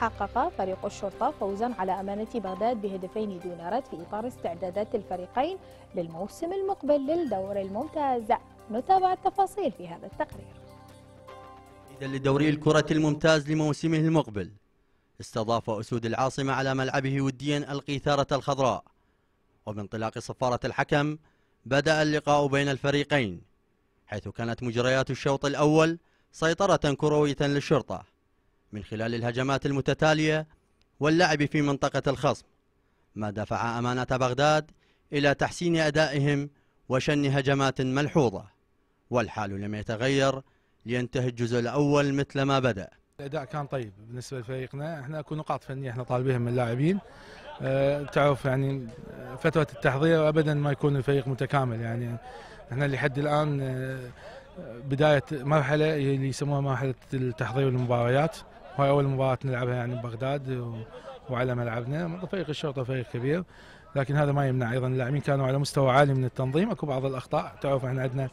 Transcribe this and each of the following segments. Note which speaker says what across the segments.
Speaker 1: حقق فريق الشرطة فوزا على أمانة بغداد بهدفين دون رد في إطار استعدادات الفريقين للموسم المقبل للدور الممتاز نتابع التفاصيل في هذا التقرير إذا لدوري الكرة الممتاز لموسمه المقبل استضاف أسود العاصمة على ملعبه وديا القيثارة الخضراء وبانطلاق صفارة الحكم بدأ اللقاء بين الفريقين حيث كانت مجريات الشوط الأول سيطرة كروية للشرطة من خلال الهجمات المتتالية واللعب في منطقة الخصم ما دفع أمانة بغداد إلى تحسين أدائهم وشن هجمات ملحوظة والحال لم يتغير لينتهي الجزء الأول مثل ما بدأ
Speaker 2: الأداء كان طيب بالنسبة لفريقنا احنا اكو نقاط فنية احنا طالبيها من اللاعبين اه تعرف يعني فترة التحضير أبدا ما يكون الفريق متكامل يعني احنا لحد الآن اه بداية مرحلة اللي يسموها مرحلة التحضير والمباريات وهي اول مباراه نلعبها يعني ببغداد وعلى ملعبنا فريق الشرطه فريق كبير لكن هذا ما يمنع ايضا اللاعبين كانوا على مستوى عالي من التنظيم اكو بعض الاخطاء تعرف احنا عندنا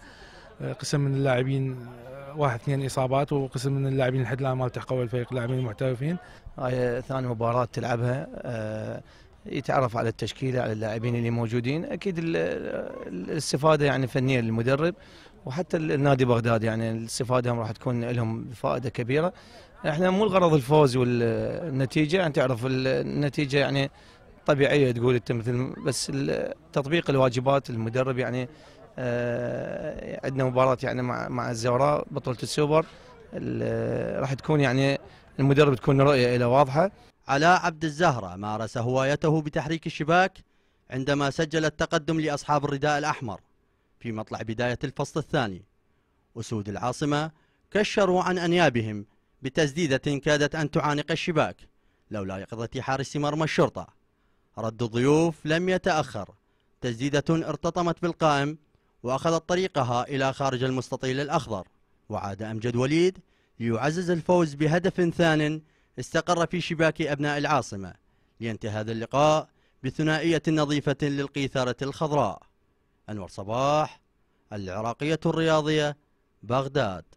Speaker 2: آه، قسم من اللاعبين آه، واحد اثنين اصابات وقسم من اللاعبين لحد الان ما التحقوا الفريق اللاعبين المحترفين هاي ثاني مباراه تلعبها آه، يتعرف على التشكيله على
Speaker 3: اللاعبين اللي موجودين اكيد الاستفاده يعني فنيه للمدرب وحتى النادي بغداد يعني الاستفاده راح تكون لهم فائده كبيره احنا مو الغرض الفوز والنتيجه انت يعني تعرف النتيجه يعني طبيعيه تقول انت مثل بس تطبيق الواجبات المدرب يعني آه، عندنا مباراه يعني مع مع الزوراء بطوله السوبر راح تكون يعني المدرب تكون رؤيه الى واضحه علاء عبد الزهره مارس هوايته بتحريك الشباك
Speaker 1: عندما سجل التقدم لاصحاب الرداء الاحمر في مطلع بداية الفصل الثاني أسود العاصمة كشروا عن أنيابهم بتسديدة كادت أن تعانق الشباك لولا يقظة حارس مرمى الشرطة رد الضيوف لم يتأخر تسديدة ارتطمت بالقائم وأخذت طريقها إلى خارج المستطيل الأخضر وعاد أمجد وليد ليعزز الفوز بهدف ثان استقر في شباك أبناء العاصمة لينتهي هذا اللقاء بثنائية نظيفة للقيثارة الخضراء أنور صباح العراقية الرياضية بغداد